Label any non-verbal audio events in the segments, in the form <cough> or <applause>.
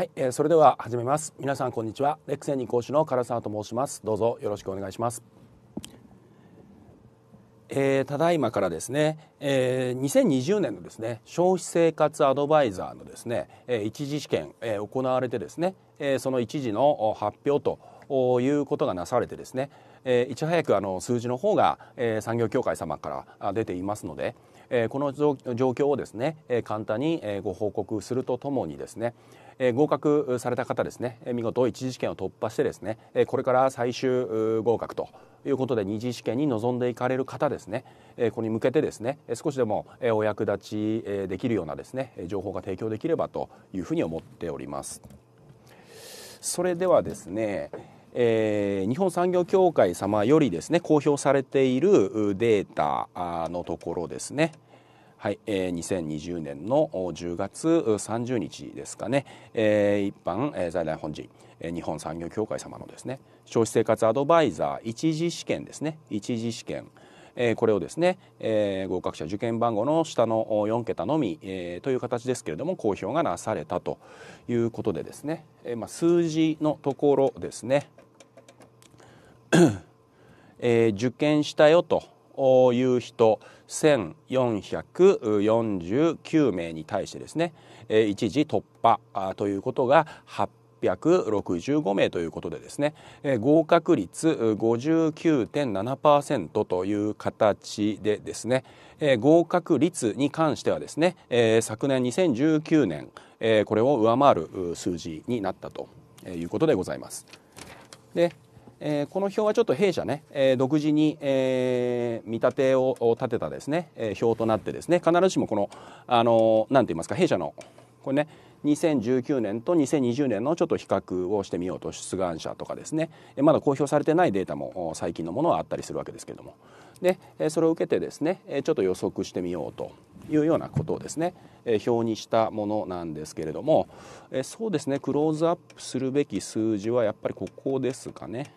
はい、えー、それでは始めます皆さんこんにちはレクセンニ講師の唐沢と申しますどうぞよろしくお願いしますえー、ただいまからですね、えー、2020年のですね消費生活アドバイザーのですね、えー、一次試験、えー、行われてですね、えー、その一次の発表ということがなされてですね、えー、いち早くあの数字の方が、えー、産業協会様から出ていますので、えこの状況をですね、え簡単にご報告するとともにですねえ合格された方ですね見事一次試験を突破してですねこれから最終合格ということで二次試験に臨んでいかれる方ですねここに向けてですね少しでもお役立ちできるようなですね情報が提供できればというふうに思っております。それではですねえー、日本産業協会様よりですね公表されているデータのところですね、はい、えー、2020年の10月30日ですかね、えー、一般、えー、在来本人日本産業協会様のですね消費生活アドバイザー一次試験ですね一次試験、えー、これをですね、えー、合格者受験番号の下の4桁のみ、えー、という形ですけれども公表がなされたということでですね、えーまあ、数字のところですね、<clears throat> えー、受験したよという人1449名に対してですね一時突破ということが発表865名ということでですね合格率59.7%という形でですね合格率に関してはですね昨年2019年これを上回る数字になったということでございます。でえー、この表はちょっと弊社ね、えー、独自に、えー、見立てを立てたですね、え表となってですね必ずしもこの何、あのー、て言いますか弊社のこれね2019年と2020年のちょっと比較をしてみようと出願者とかですねまだ公表されてないデータも最近のものはあったりするわけですけどもでそれを受けてですねちょっと予測してみようというようなことをですね表にしたものなんですけれどもそうですねクローズアップするべき数字はやっぱりここですかね。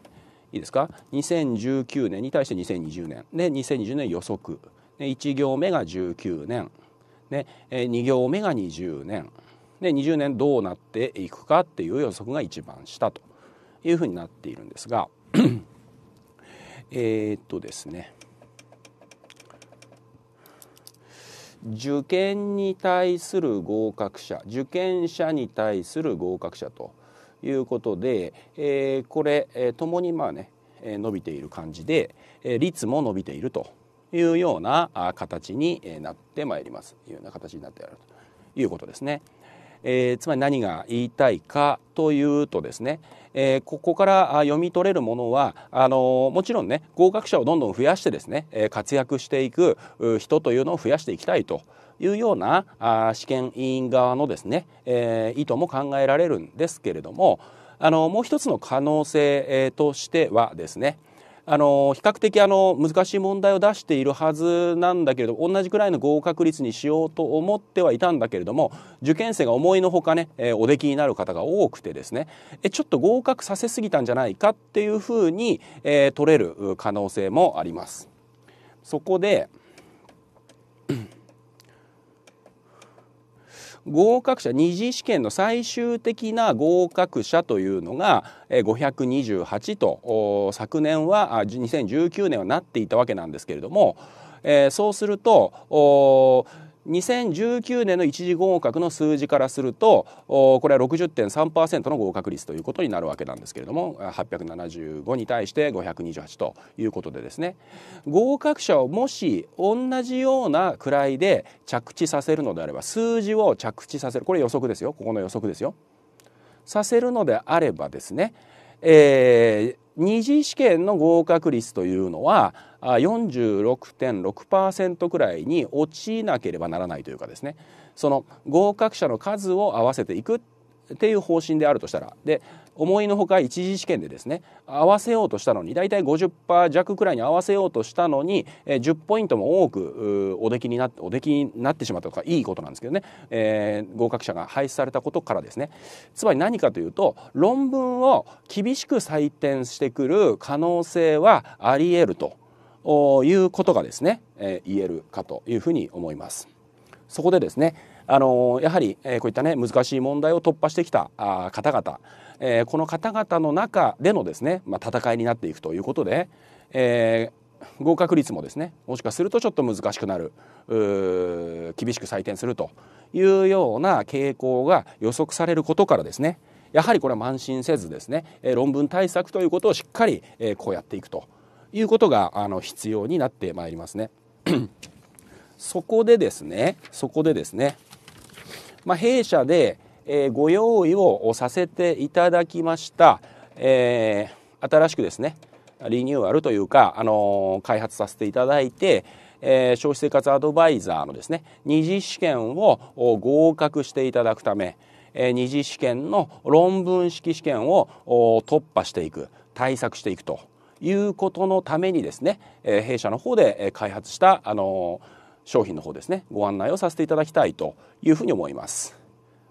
いいですか2019年に対して2020年で2020年予測で1行目が19年で2行目が20年で20年どうなっていくかっていう予測が一番下というふうになっているんですが <clears throat> えっとですね受験に対する合格者受験者に対する合格者ということで、えー、これ、えー、共にまあねえ伸びている感じで、えー、率も伸びているというような形になってまいりますいうような形になってやるということですね。えー、つまり何が言いたいかというとですね、えー、ここから読み取れるものはあのー、もちろんね合格者をどんどん増やしてですねえ活躍していく人というのを増やしていきたいというようなあ試験委員側のですね、えー、意図も考えられるんですけれどもあのもう一つの可能性、えー、としてはですねあの比較的あの難しい問題を出しているはずなんだけれど同じくらいの合格率にしようと思ってはいたんだけれども受験生が思いのほかね、えー、お出来になる方が多くてですねえちょっと合格させすぎたんじゃないかっていうふうに、えー、取れる可能性もあります。そこで合格者2次試験の最終的な合格者というのが528と昨年は2019年はなっていたわけなんですけれども、えー、そうすると2019年の一次合格の数字からするとこれは60.3%の合格率ということになるわけなんですけれども875に対して528ということでですね合格者をもし同じような位で着地させるのであれば数字を着地させるこれ予測ですよここの予測ですよさせるのであればですね、えー、二次試験の合格率というのは46.6%くらいに落ちなければならないというかですねその合格者の数を合わせていくっっていう方針であるとしたらで思いのほか一次試験でですね合わせようとしたのに大体50%弱くらいに合わせようとしたのに、10ポイントも多くお出来になってお出来になってしまったとかいいことなんですけどね、えー、合格者が廃止されたことからですねつまり何かというと論文を厳しく採点してくる可能性はありえるということがですね、えー、言えるかというふうに思います。そこでですねあのやはり、えこういったね難しい問題を突破してきたあ方々、えこの方々の中でのですね、まあ、戦いになっていくということで、えー、合格率もですねもしかするとちょっと難しくなる厳しく採点するというような傾向が予測されることからですねやはりこれは慢心せずですね、え論文対策ということをしっかり、えこうやっていくということがあの必要になってまいりますね。<clears throat> そこでですねそこでですねまあ、弊社で、えー、ご用意をさせていただきました、えー、新しくですねリニューアルというか、あのー、開発させていただいて、えー、消費生活アドバイザーのですね二次試験を合格していただくため、えー、二次試験の論文式試験を突破していく対策していくということのためにですね、えー、弊社の方で開発した、あのー商品の方ですねご案内をさせていただきたいというふうに思います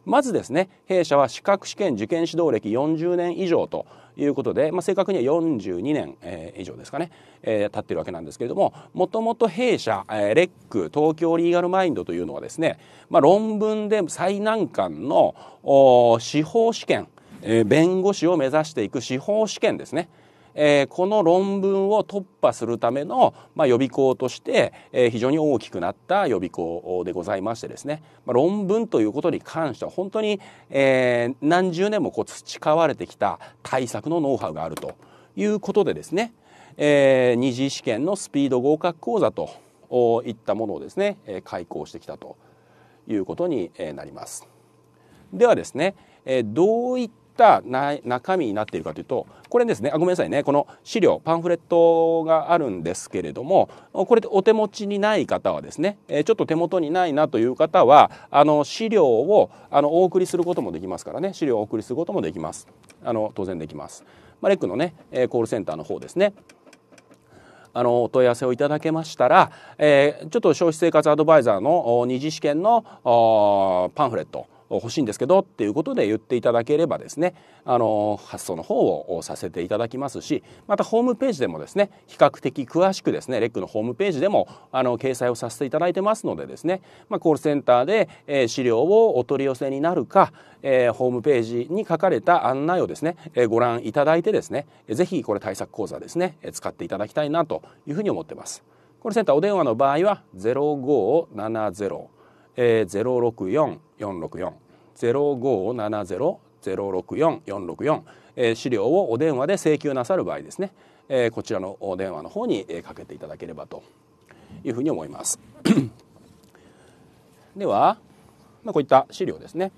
まずですね弊社は資格試験受験指導歴40年以上ということで、まあ、正確には42年、えー、以上ですかね、えー、経ってるわけなんですけれどももともと弊社、えー、レック東京リーガルマインドというのはですね、まあ、論文で最難関の司法試験、えー、弁護士を目指していく司法試験ですねえー、この論文を突破するための、まあ、予備校として、えー、非常に大きくなった予備校でございましてですね、まあ、論文ということに関しては本当に、えー、何十年もこう培われてきた対策のノウハウがあるということでですね、えー、二次試験のスピード合格講座といったものをですね開講してきたということになります。ではですねどういっった中身になっているかというとこれですねあごめんなさいねこの資料パンフレットがあるんですけれどもこれでお手持ちにない方はですねちょっと手元にないなという方はあの資料をあのお送りすることもできますからね資料をお送りすることもできますあの当然できます、まあ、レックのねコールセンターの方ですねあのお問い合わせをいただけましたら、えー、ちょっと消費生活アドバイザーの二次試験のパンフレット欲しいんですけどっていうことで言っていただければですねあの発送の方をさせていただきますしまたホームページでもですね比較的詳しくですねレックのホームページでもあの掲載をさせていただいてますのでですね、まあ、コールセンターで、え資料をお取り寄せになるか、えー、ホームページに書かれた案内をですね、えご覧いただいてですね是非これ対策講座ですね使っていただきたいなというふうに思ってます。コールセンターお電話の場合は0570、えー、064 464え資料をお電話で請求なさる場合ですね、えー、こちらのお電話の方にかけていただければというふうに思います <clears throat> では、まあ、こういった資料ですね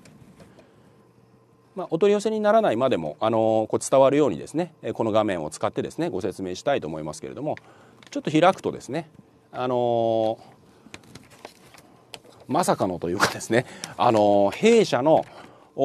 まあ、お取り寄せにならないまでも、あのー、こう伝わるようにですねこの画面を使ってですねご説明したいと思いますけれどもちょっと開くとですね、あのーまさかのというかですね、あの、弊社の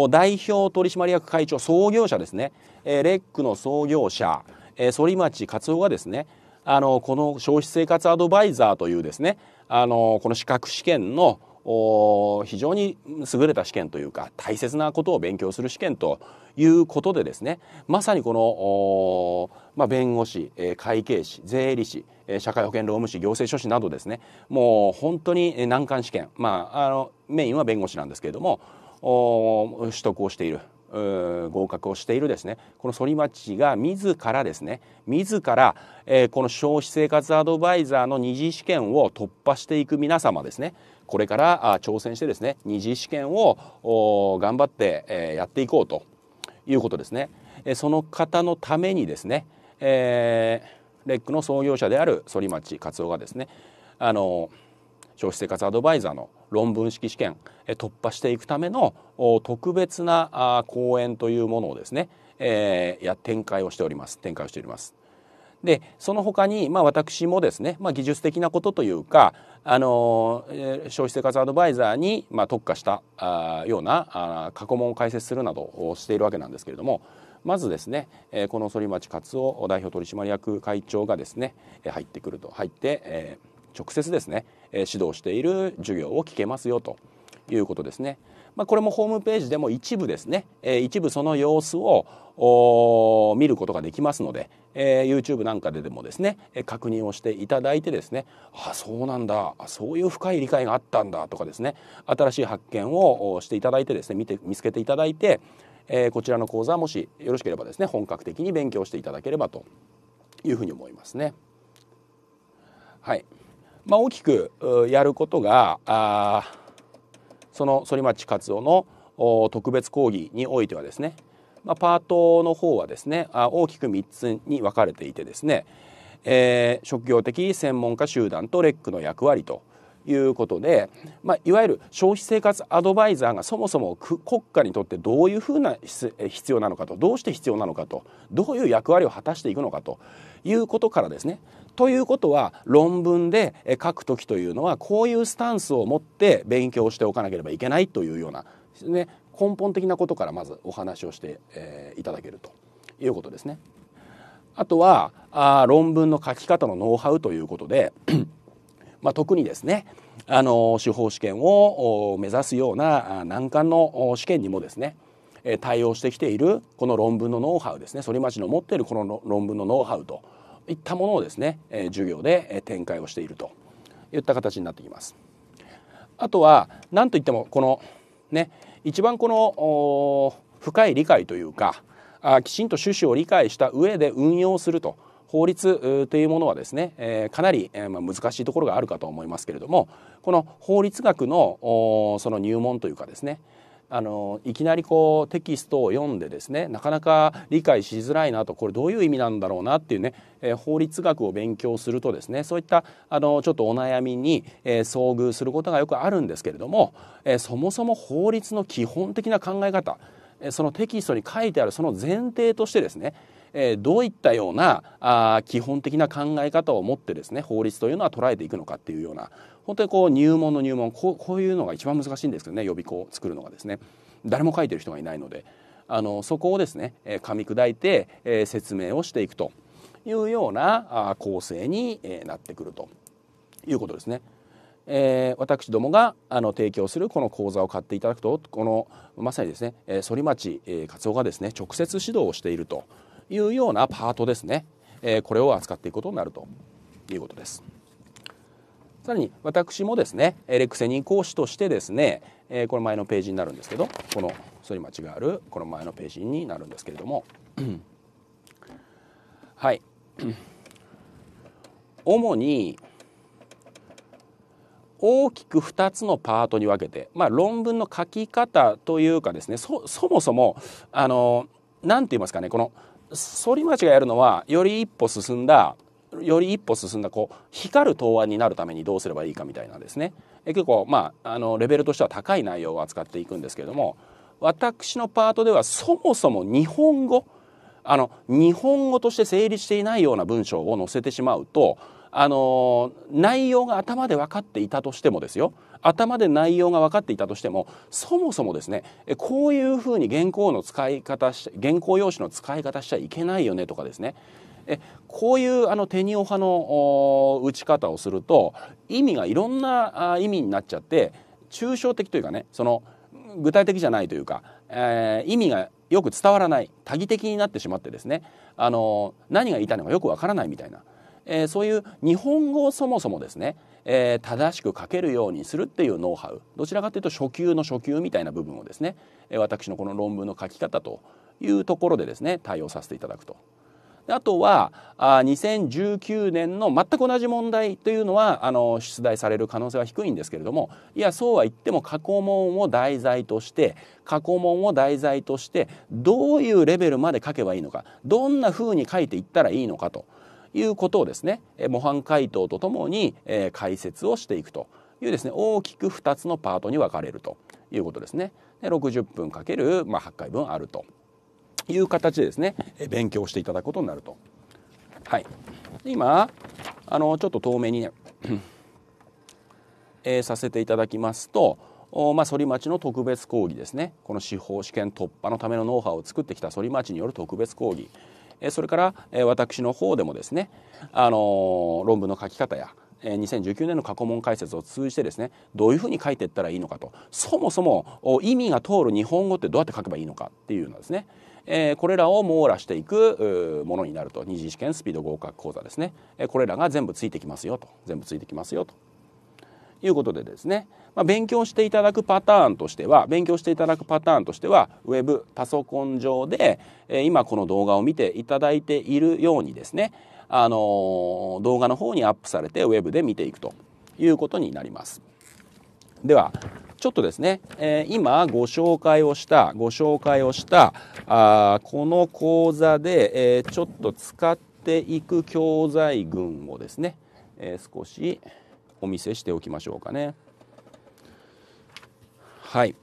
代表取締役会長、創業者ですね、えー、レックの創業者、えー、反町克夫がですね、あの、この消費生活アドバイザーというですね、あの、この資格試験の非常に優れた試験というか大切なことを勉強する試験ということでですねまさにこの、まあ、弁護士会計士税理士社会保険労務士行政書士などですねもう本当に難関試験、まあ、あのメインは弁護士なんですけれども取得をしている合格をしているですねこの反町が自らですね自ら、えー、この消費生活アドバイザーの二次試験を突破していく皆様ですねこれから挑戦してですね二次試験を頑張ってやっていこうということですね。その方のためにですね、えー、レックの創業者である反町克夫がですねあの消費生活アドバイザーの論文式試験突破していくための特別な講演というものをですね、えー、や展開をしております展開をしております。でその他に、まあ、私もですね、まあ、技術的なことというか、あの消費生活アドバイザーに、まあ、特化したあようなあ過去問を解説するなどをしているわけなんですけれどもまずですね、えー、この反町克夫代表取締役会長がですね入ってくると入って、えー、直接ですね指導している授業を聞けますよということですね。まあ、これもホームページでも一部ですね、えー、一部その様子を見ることができますので、えー、YouTube なんかででもですね確認をしていただいてですねあそうなんだそういう深い理解があったんだとかですね新しい発見をしていただいてですね見て見つけていただいて、えー、こちらの講座もしよろしければですね本格的に勉強していただければというふうに思いますね。はいまあ、大きくやることがあその反町克夫の特別講義においてはですねまあ、パートの方はですね大きく3つに分かれていてですね、えー、職業的専門家集団とレックの役割ということで、まあ、いわゆる消費生活アドバイザーがそもそも国家にとってどういうふうな必要なのかとどうして必要なのかとどういう役割を果たしていくのかということからですねということは論文で書く時というのはこういうスタンスを持って勉強しておかなければいけないというような、ね、根本的なことからまずお話をして、えー、いただけるということですね。あとはあ論文の書き方のノウハウということで <clears throat> まあ、特にですねあの司法試験を目指すような難関の試験にもですね対応してきているこの論文のノウハウですね反町の持っているこの論文のノウハウといったものをですね授業で展開をしているといった形になってきます。あとは何といってもこのね一番この深い理解というかあきちんと趣旨を理解した上で運用すると法律というものはですね、えー、かなり、えー、まあ、難しいところがあるかと思いますけれどもこの法律学のその入門というかですねあのいきなりこうテキストを読んでですねなかなか理解しづらいなとこれどういう意味なんだろうなっていうね、えー、法律学を勉強するとですねそういったあのちょっとお悩みに、えー、遭遇することがよくあるんですけれども、えー、そもそも法律の基本的な考え方、えそのテキストに書いてあるその前提としてですねどういったようなあ基本的な考え方を持ってですね法律というのは捉えていくのかっていうような本当にこう入門の入門こうこういうのが一番難しいんですけどね予備校を作るのがですね誰も書いてる人がいないのであのそこをですね噛み砕いて、えー、説明をしていくというような構成になってくるということですね。えー、私どもがあの提供するこの講座を買っていただくとこのまさにですね、えー、反町、えー、勝がですね直接指導をしているというようなパートですね、えー、これを扱っていくことになるということです。さらに私もですねエレクセニン講師としてですね、えこの前のページになるんですけどこの反町があるこの前のページになるんですけれども <clears throat> はい <clears throat> 主に大きく2つのパートに分けて、まあ、論文の書き方というかですねそもそもあの何て言いますかねこの反町がやるのはより一歩進んだより一歩進んだこう光る答案になるためにどうすればいいかみたいなですねえ結構まああのレベルとしては高い内容を扱っていくんですけれども私のパートではそもそも日本語あの日本語として成立していないような文章を載せてしまうとあの内容が頭で分かっていたとしてもですよ頭で内容が分かっていたとしてもそもそもですねこういうふうに原稿の使い方原稿用紙の使い方しちゃいけないよねとかですねえこういうあのテニオ派の打ち方をすると意味がいろんな意味になっちゃって抽象的というかねその具体的じゃないというか、えー、意味がよく伝わらない多義的になってしまってですね、あの何が言いたいのかよくわからないみたいな、えー、そういう日本語をそもそもですね、えー、正しく書けるようにするっていうノウハウどちらかというと初級の初級みたいな部分をですね私のこの論文の書き方というところでですね対応させていただくと。あとは2019年の全く同じ問題というのはあの出題される可能性は低いんですけれどもいやそうは言っても過去問を題材として過去問を題材としてどういうレベルまで書けばいいのかどんなふうに書いていったらいいのかということをですね模範解答とともに、解説をしていくというですね大きく2つのパートに分かれるということですね。60分かけるまあ、8回分あるという形でですね、勉強していただくことになると。はい。で今、あの、ちょっと透明にね、えー、させていただきますと、まあ、反町の特別講義ですねこの司法試験突破のためのノウハウを作ってきた反町による特別講義それから私の方でもですね、あの論文の書き方や2019年の過去問解説を通じてですねどういうふうに書いていったらいいのかとそもそも意味が通る日本語ってどうやって書けばいいのかっていうのですねえー、これらを網羅していくものになると二次試験スピード合格講座ですね、えー、これらが全部ついてきますよと全部ついてきますよということでですね、まあ、勉強していただくパターンとしては勉強していただくパターンとしてはウェブパソコン上で、えー、今この動画を見ていただいているようにですねあのー、動画の方にアップされてウェブで見ていくということになります。ではちょっとですね、えー、今ご紹介をしたご紹介をしたあこの講座で、えー、ちょっと使っていく教材群をですね、えー、少しお見せしておきましょうかね。はい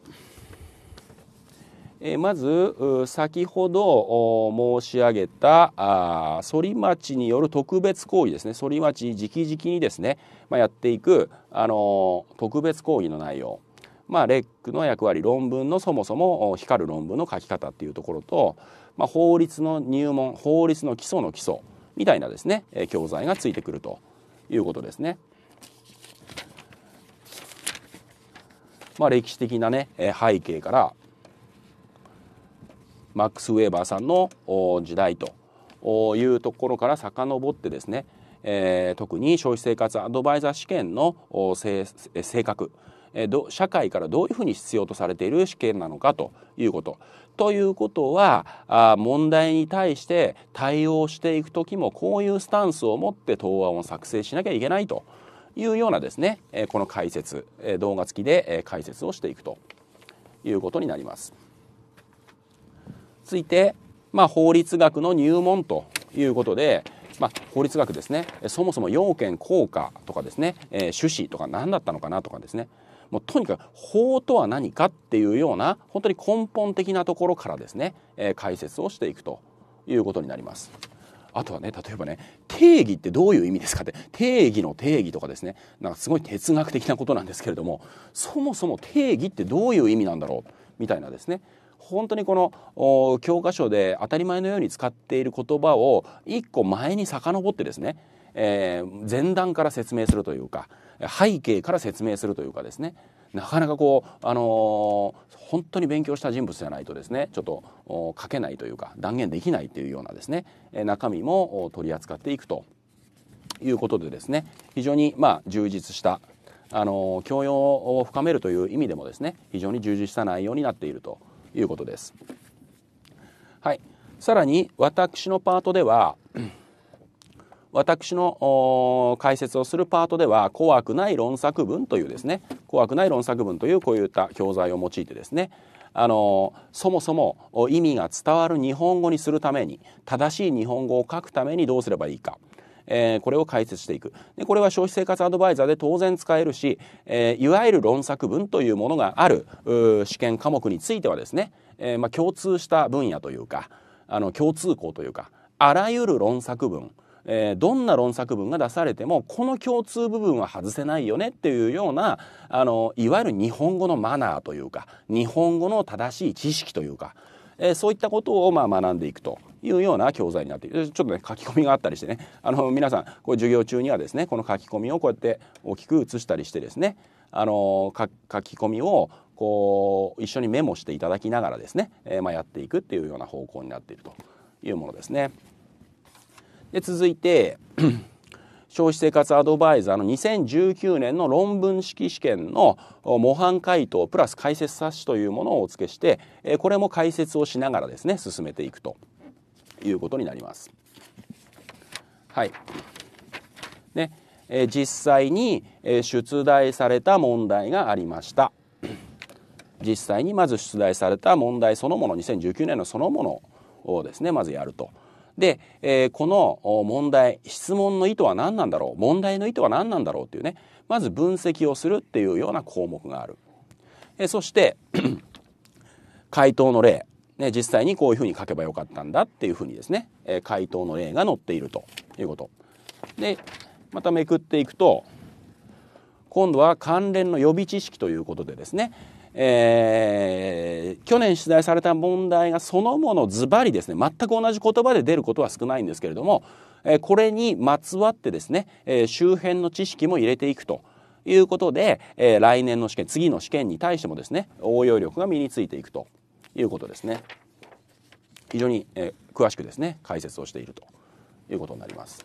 えまず先ほど申し上げた反町による特別行為ですね反町直々にですね、まあ、やっていく、あの特別行為の内容まあ、レックの役割論文のそもそも光る論文の書き方っていうところと、まあ、法律の入門法律の基礎の基礎みたいなですね教材がついてくるということですね。まあ、歴史的なね背景からマックス・ウェーバーさんの時代というところから遡ってですね、えー、特に消費生活アドバイザー試験の性格ど社会からどういうふうに必要とされている試験なのかということ。ということはあ問題に対して対応していく時もこういうスタンスを持って答案を作成しなきゃいけないというようなですねこの解説動画付きで解説をしていくということになります。ついて、まあ、法律学の入門ということで、まあ、法律学ですねそもそも要件効果とかですね、えー、趣旨とか何だったのかなとかですねもうとにかく法とは何かっていうような本当に根本的なところからですね、えー、解説をしていくということになります。あとはね例えばね定義ってどういう意味ですかって定義の定義とかですねなんかすごい哲学的なことなんですけれどもそもそも定義ってどういう意味なんだろうみたいなですね本当にこの教科書で当たり前のように使っている言葉を一個前に遡ってですね、えー、前段から説明するというか背景から説明するというかですねなかなかこう、あのー、本当に勉強した人物じゃないとですねちょっと書けないというか断言できないというようなですね中身も取り扱っていくということでですね非常にまあ充実したあの教養を深めるという意味でもですね非常に充実した内容になっているということです。はい。さらに、私のパートでは、私の解説をするパートでは怖くない論作文というですね怖くない論作文というこういった教材を用いてですねあのそもそも意味が伝わる日本語にするために正しい日本語を書くためにどうすればいいかえー、これを解説していくでこれは消費生活アドバイザーで当然使えるし、えー、いわゆる論作文というものがある試験科目についてはですね、えー、まあ、共通した分野というかあの共通項というかあらゆる論作文えー、どんな論作文が出されてもこの共通部分は外せないよねっていうようなあのいわゆる日本語のマナーというか日本語の正しい知識というか、えー、そういったことをまあ学んでいくというような教材になっているちょっとね書き込みがあったりしてねあの皆さんこう授業中にはですねこの書き込みをこうやって大きく写したりしてですねあの書き込みをこう一緒にメモしていただきながらですね、えー、まあ、やっていくっていうような方向になっているというものですね。で続いて <clears throat> 消費生活アドバイザーの2019年の論文式試験の模範解答プラス解説冊子というものをお付けしてこれも解説をしながらですね進めていくということになります。はいねえー、実際に、え出題された問題がありました。実際にまず出題された問題そのもの2019年のそのものをですねまずやると。で、えー、この問題質問の意図は何なんだろう問題の意図は何なんだろうっていうねまず分析をするっていうような項目がある。えそして <clears throat> 回答の例ね、実際にこういうふうに書けばよかったんだっていうふうにですね、え回答の例が載っているということ。でまためくっていくと今度は関連の予備知識ということでですね、えー、去年取材された問題がそのものズバリですね全く同じ言葉で出ることは少ないんですけれども、えこれにまつわってですね、え周辺の知識も入れていくと。いうことで、え来年の試験次の試験に対してもですね応用力が身についていくということですね非常に、えー、詳しくですね解説をしているということになります。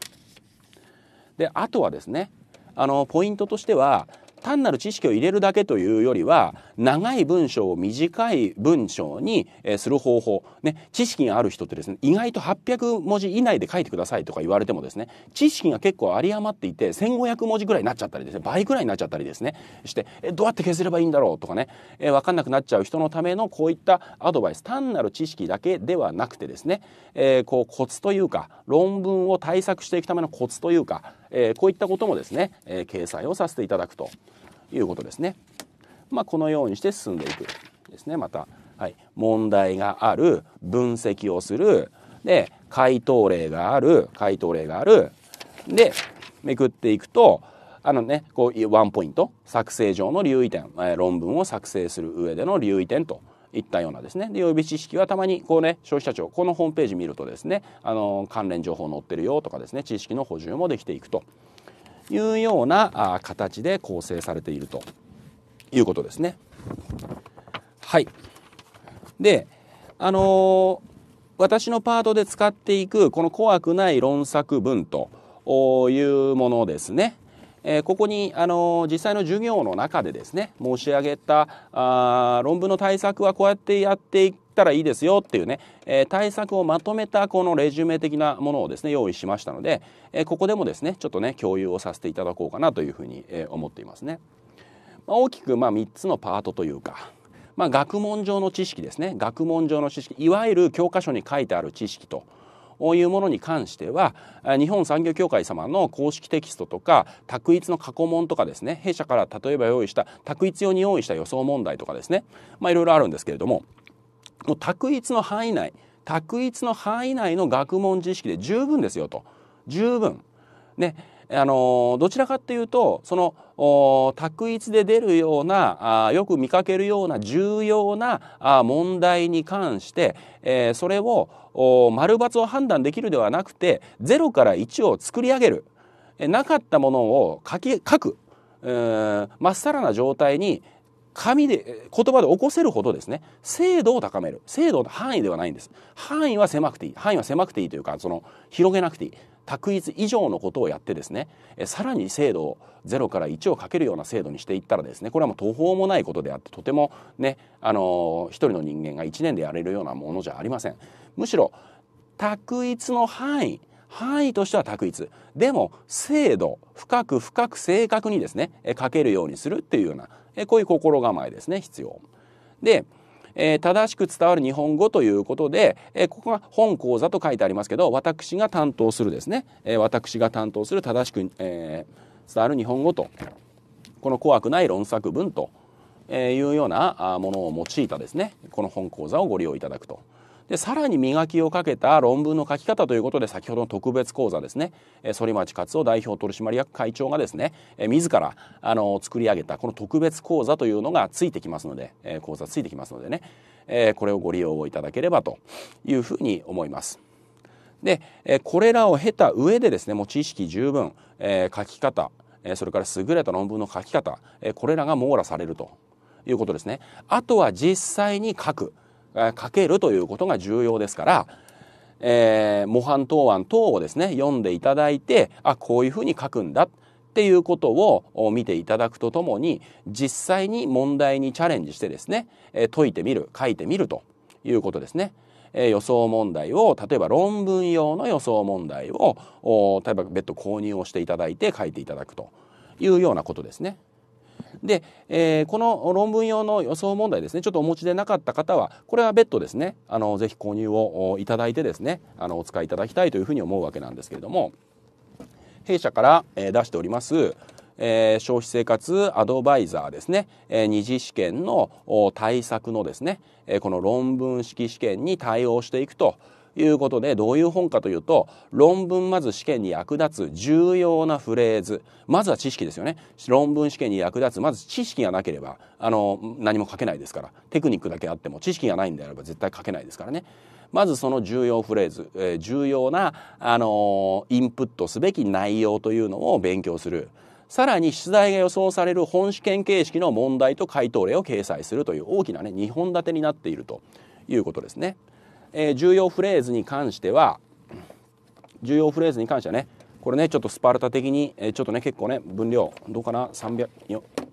であとはですねあのポイントとしては単なる知識を入れるだけというよりは長い文章を短い文章にする方法、ね、知識がある人ってですね意外と800文字以内で書いてくださいとか言われてもですね知識が結構有り余っていて1500文字ぐらいになっちゃったりですね倍ぐらいになっちゃったりですねしてえどうやって削ればいいんだろうとかね、え分かんなくなっちゃう人のためのこういったアドバイス単なる知識だけではなくてですね、えー、こうコツというか論文を対策していくためのコツというかえー、こういったこともですね、えー、掲載をさせていただくということですね。まあ、このようにして進んでいくですねまた、はい、問題がある分析をするで回答例がある回答例があるでめくっていくとあのねこういうワンポイント作成上の留意点、え論文を作成する上での留意点といったようなですねで予備知識はたまにこうね消費者庁このホームページ見るとですねあの関連情報載ってるよとかですね知識の補充もできていくというような形で構成されているということですね。はいであのー、私のパートで使っていくこの怖くない論作文というものですねえここに、あの実際の授業の中でですね申し上げたあ論文の対策はこうやってやっていったらいいですよっていうね、え対策をまとめたこのレジュメ的なものをですね用意しましたので、えここでもですねちょっとね共有をさせていただこうかなというふうに、え思っていますね。まあ、大きくまあ3つのパートというかまあ、学問上の知識ですね学問上の知識いわゆる教科書に書いてある知識というものに関しては日本産業協会様の公式テキストとか択一の過去問とかですね弊社から例えば用意した択一用に用意した予想問題とかですねまあいろいろあるんですけれどももう択一の範囲内択一の範囲内の学問知識で十分ですよと十分。ねあのどちらかっていうとその択一で出るようなあよく見かけるような重要なあ問題に関して、えー、それを丸抜を判断できるではなくて0から1を作り上げる、えなかったものを書き書く、えー、まっさらな状態に紙で言葉で起こせるほどですね精度を高める精度の範囲ではないんです範囲は狭くていい範囲は狭くていいというかその広げなくていい択一以上のことをやってですねさらに制度を0から1をかけるような制度にしていったらですねこれはもう途方もないことであってとてもねあの一人の人間が1年でやれるようなものじゃありません。むしろ択一の範囲範囲としては択一でも精度深く深く正確にですねかけるようにするっていうようなこういう心構えですね必要。でえー、正しく伝わる日本語ということで、えー、ここが本講座と書いてありますけど私が担当するですね、えー、私が担当する正しく、えー、伝わる日本語とこの怖くない論作文というようなものを用いたですねこの本講座をご利用いただくと。でさらに磨きをかけた論文の書き方ということで先ほどの特別講座ですね反町克夫代表取締役会長がですね自らあの作り上げたこの特別講座というのがついてきますので講座ついてきますのでねこれをご利用をいただければというふうに思います。でこれらを経た上でですねもう知識十分書き方それから優れた論文の書き方これらが網羅されるということですねあとは実際に書くかけるということが重要ですから、えー、模範答案等をですね読んでいただいてあこういうふうに書くんだっていうことを見ていただくとともに実際に問題にチャレンジしてですね、え解いてみる書いてみるということですね。え予想問題を例えば論文用の予想問題を例えば別途購入をしていただいて書いていただくというようなことですね。で、えー、この論文用の予想問題ですねちょっとお持ちでなかった方はこれは別途ですねあのぜひ購入をいただいてですねあのお使いいただきたいというふうに思うわけなんですけれども弊社から、え出しておりますえー、消費生活アドバイザーですね、えー、二次試験の対策のですね、えー、この論文式試験に対応していくということでどういう本かというと論文まず試験に役立つ重要なフレーズまずは知識ですよね論文試験に役立つまず知識がなければあの何も書けないですからテクニックだけあっても知識がないんであれば絶対書けないですからねまずその重要フレーズ、えー、重要な、あのー、インプットすべき内容というのを勉強する。さらに出題が予想される本試験形式の問題と回答例を掲載するという大きなね2本立てになっているということですね。えー、重要フレーズに関しては重要フレーズに関してはねこれねちょっとスパルタ的に、えー、ちょっとね結構ね分量どうかな300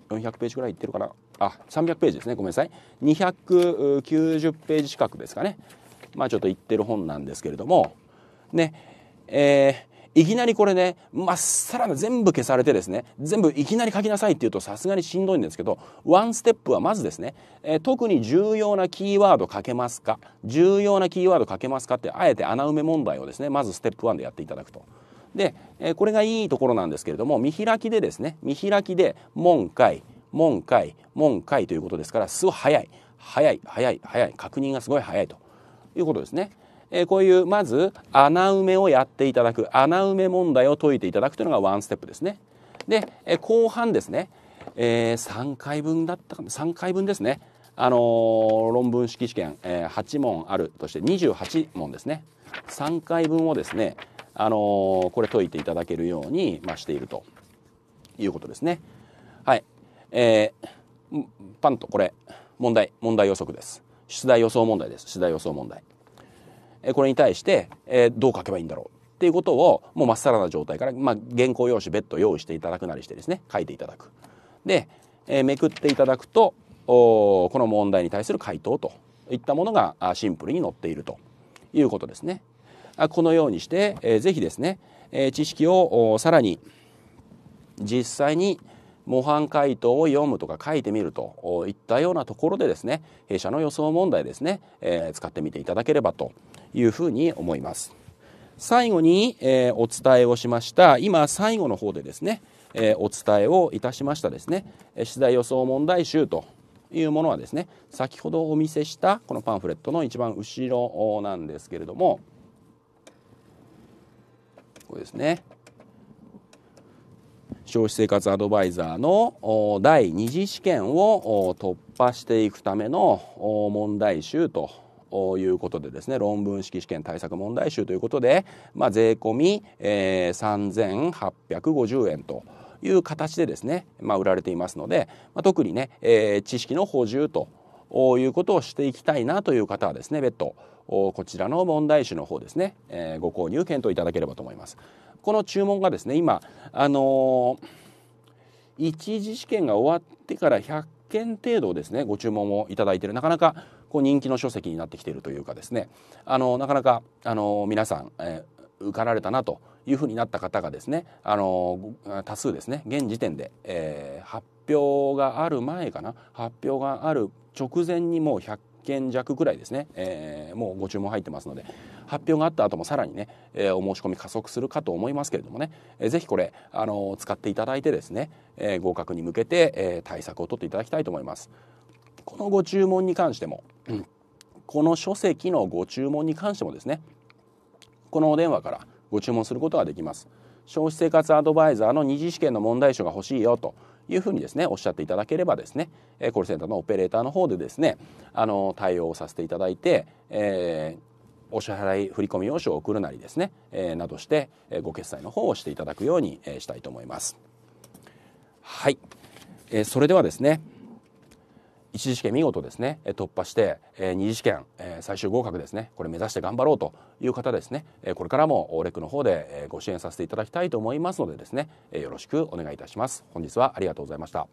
400ページぐらいいってるかなあ300ページですねごめんなさい290ページ近くですかねまあちょっといってる本なんですけれどもねえいきなりこれね、まっさらな全部消されてですね、全部いきなり書きなさいって言うとさすがにしんどいんですけど、ワンステップはまずですね、えー、特に重要なキーワード書けますか重要なキーワード書けますかってあえて穴埋め問題をですね、まずステップ1でやっていただくと。で、えー、これがいいところなんですけれども、見開きでですね、見開きで門回、門回、門回ということですから、すごい早い、早い、早い、早い、確認がすごい早いということですね。えこういうまず穴埋めをやっていただく穴埋め問題を解いていただくというのがワンステップですね。で、え後半ですね、え3回分だったかな3回分ですねあのー、論文式試験、えー、8問あるとして28問ですね3回分をですね、あのー、これ解いていただけるように、まあ、しているということですね。はいえー、パンとこれ問題問題予測です出題予想問題です出題予想問題。これに対して、えどう書けばいいんだろうっていうことをもうまっさらな状態から、まあ、原稿用紙別途用意していただくなりしてですね書いていただく。で、えめくっていただくとこの問題に対する回答といったものがシンプルに載っているということですね。このようにして、えー、ぜひですね、え知識をさらに実際に、模範解答を読むとか書いてみるといったようなところでですね弊社の予想問題ですね、えー、使ってみていただければというふうに思います最後に、えー、お伝えをしました今最後の方でですね、えー、お伝えをいたしましたですね出材予想問題集というものはですね先ほどお見せしたこのパンフレットの一番後ろなんですけれどもこれですね消費生活アドバイザーの第2次試験を突破していくための問題集ということでですね論文式試験対策問題集ということで、まあ、税込み、え3850円という形でですね、まあ、売られていますので、まあ、特にね、えー、知識の補充ということをしていきたいなという方はですね別途こちらの問題集の方ですね、えー、ご購入検討いただければと思います。この注文がですね今あのー、一次試験が終わってから100件程度ですねご注文をいただいているなかなかこう人気の書籍になってきているというかですねあのー、なかなかあのー、皆さん、え受かられたなというふうになった方がですねあの多数ですね現時点で、え発表がある前かな発表がある直前にもう1件弱ぐらいですね、えー、もうご注文入ってますので発表があった後もさらにね、えー、お申し込み加速するかと思いますけれどもね、えー、ぜひこれ、あの使っていただいてですね、えー、合格に向けて、え対策を取っていただきたいと思います。このご注文に関しても、うん、この書籍のご注文に関してもですねこのお電話からご注文することができます。消費生活アドバイザーの二次試験の問題集が欲しいよというふうにですねおっしゃっていただければですねコールセンターのオペレーターの方でですねあの対応させていただいて、えー、お支払い振込用紙を送るなりですね、えー、などして、えご決済の方をしていただくように、えしたいと思います。はい、えー、それではですね1次試験見事ですね突破して、2次試験、最終合格ですねこれ目指して頑張ろうという方ですね、これからもレクの方で、ご支援させていただきたいと思いますのでですね、よろしくお願いいたします本日はありがとうございました